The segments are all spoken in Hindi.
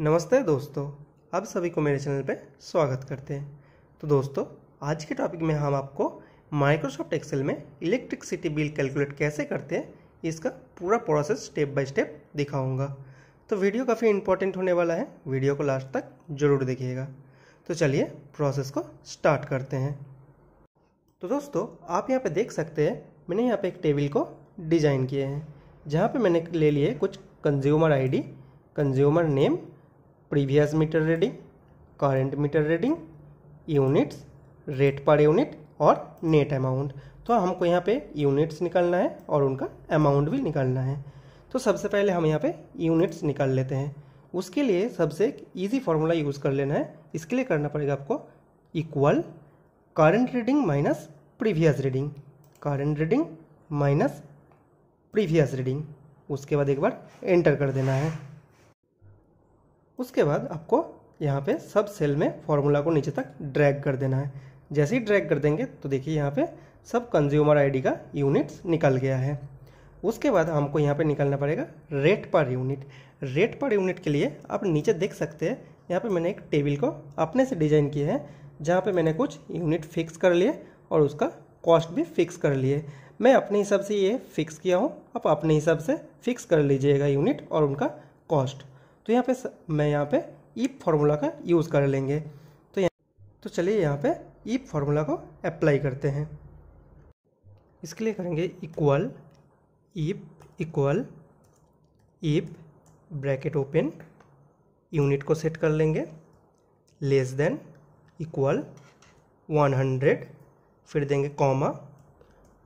नमस्ते दोस्तों आप सभी को मेरे चैनल पर स्वागत करते हैं तो दोस्तों आज के टॉपिक में हम आपको माइक्रोसॉफ्ट एक्सेल में इलेक्ट्रिसिटी बिल कैलकुलेट कैसे करते हैं इसका पूरा प्रोसेस स्टेप बाय स्टेप दिखाऊंगा तो वीडियो काफ़ी इंपॉर्टेंट होने वाला है वीडियो को लास्ट तक जरूर देखिएगा तो चलिए प्रोसेस को स्टार्ट करते हैं तो दोस्तों आप यहाँ पर देख सकते हैं मैंने यहाँ पर एक टेबल को डिज़ाइन किए हैं जहाँ पर मैंने ले लिए कुछ consumer ID consumer name previous meter reading current meter reading units rate per unit और नेट अमाउंट तो हमको यहाँ पे यूनिट्स निकालना है और उनका अमाउंट भी निकालना है तो सबसे पहले हम यहाँ पे यूनिट्स निकाल लेते हैं उसके लिए सबसे एक ईजी फार्मूला यूज़ कर लेना है इसके लिए करना पड़ेगा आपको equal current reading minus previous reading current reading minus previous reading उसके बाद एक बार एंटर कर देना है उसके बाद आपको यहाँ पे सब सेल में फार्मूला को नीचे तक ड्रैग कर देना है जैसे ही ड्रैग कर देंगे तो देखिए यहाँ पे सब कंज्यूमर आईडी का यूनिट्स निकल गया है उसके बाद हमको यहाँ पे निकलना पड़ेगा rate per unit rate per unit के लिए आप नीचे देख सकते हैं यहाँ पे मैंने एक टेबल को अपने से डिजाइन किया है जहाँ पे मैंने कुछ यूनिट फिक्स कर लिए और उसका कॉस्ट भी फिक्स कर लिए मैं अपने हिसाब से ये फिक्स किया हूँ आप अपने हिसाब से फिक्स कर लीजिएगा यूनिट और उनका कॉस्ट तो यहाँ पे मैं यहाँ पे ईप फार्मूला का यूज़ कर लेंगे तो यहाँ तो चलिए यहाँ पे ईप फार्मूला को अप्लाई करते हैं इसके लिए करेंगे equal if equal if bracket open unit को सेट कर लेंगे less than equal one hundred फिर देंगे कॉमा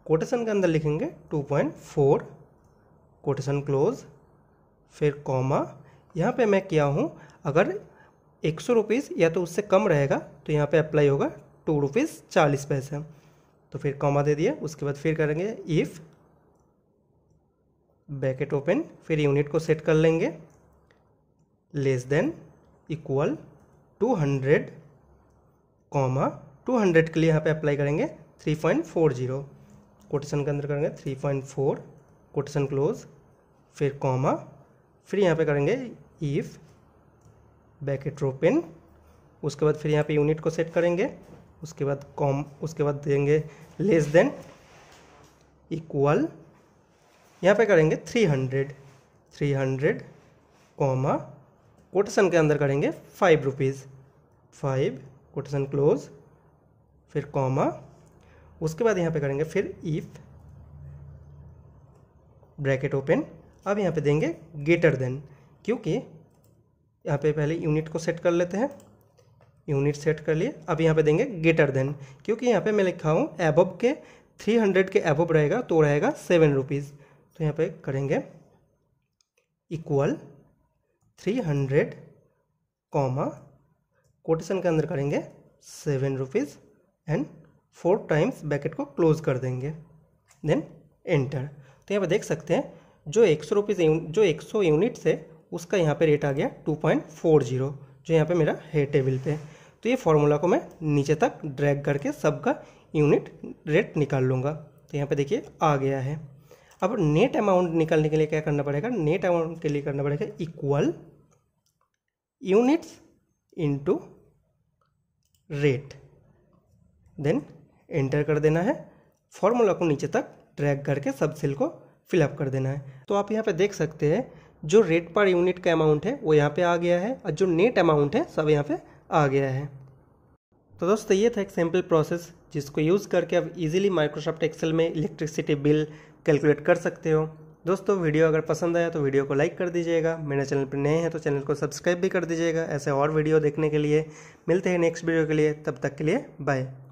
कोटेशन के अंदर लिखेंगे two point four quotation close फिर कॉमा यहाँ पे मैं किया हूँ अगर एक सौ रुपीज़ या तो उससे कम रहेगा तो यहाँ पे अप्लाई होगा टू रुपीज़ चालीस पैसे तो फिर कॉमा दे दिया उसके बाद फिर करेंगे इफ़ बैकेट ओपन फिर यूनिट को सेट कर लेंगे less than equal two hundred comma two hundred के लिए यहाँ पे अप्लाई करेंगे three point four zero quotation के अंदर करेंगे three point four quotation close फिर कॉमा फिर यहाँ पे करेंगे इफ बैकेट ओपन उसके बाद फिर यहाँ पे यूनिट को सेट करेंगे उसके बाद कॉम उसके बाद देंगे लेस देन इक्वल यहाँ पे करेंगे three hundred three hundred comma quotation के अंदर करेंगे five rupees five quotation close फिर कॉमा उसके बाद यहाँ पे करेंगे फिर इफ ब्रैकेट ओपन अब यहाँ पे देंगे ग्रेटर देन क्योंकि यहाँ पे पहले यूनिट को सेट कर लेते हैं यूनिट सेट कर लिए अब यहाँ पे देंगे ग्रेटर देन क्योंकि यहाँ पे मैं लिखा हूँ एबव के थ्री हंड्रेड के एबव रहेगा तो रहेगा सेवन रुपीज़ तो यहाँ पे करेंगे equal three hundred comma quotation के अंदर करेंगे seven rupees and four times bracket को क्लोज कर देंगे देन एंटर तो यहाँ पर देख सकते हैं जो एक सौ रुपीज़ जो एक सौ यूनिट से उसका यहाँ पे रेट आ गया टू पॉइंट फोर जीरो जो यहाँ पे मेरा है टेबल पे तो ये फार्मूला को मैं नीचे तक ड्रैग करके सबका यूनिट रेट निकाल लूँगा तो यहाँ पे देखिए आ गया है अब नेट अमाउंट निकालने के लिए क्या करना पड़ेगा नेट अमाउंट के लिए करना पड़ेगा equal units into rate then enter कर देना है फॉर्मूला को नीचे तक ड्रैग करके सब सेल को फिलअप कर देना है तो आप यहाँ पे देख सकते हैं जो रेट पर यूनिट का अमाउंट है वो यहाँ पे आ गया है और जो नेट अमाउंट है सब यहाँ पे आ गया है तो दोस्तों ये था एक सिंपल प्रोसेस जिसको यूज़ करके आप इजीली माइक्रोसॉफ्ट एक्सेल में इलेक्ट्रिसिटी बिल कैलकुलेट कर सकते हो दोस्तों वीडियो अगर पसंद आया तो वीडियो को लाइक कर दीजिएगा मेरे चैनल पर नए हैं तो चैनल को सब्सक्राइब भी कर दीजिएगा ऐसे और वीडियो देखने के लिए मिलते हैं नेक्स्ट वीडियो के लिए तब तक के लिए बाय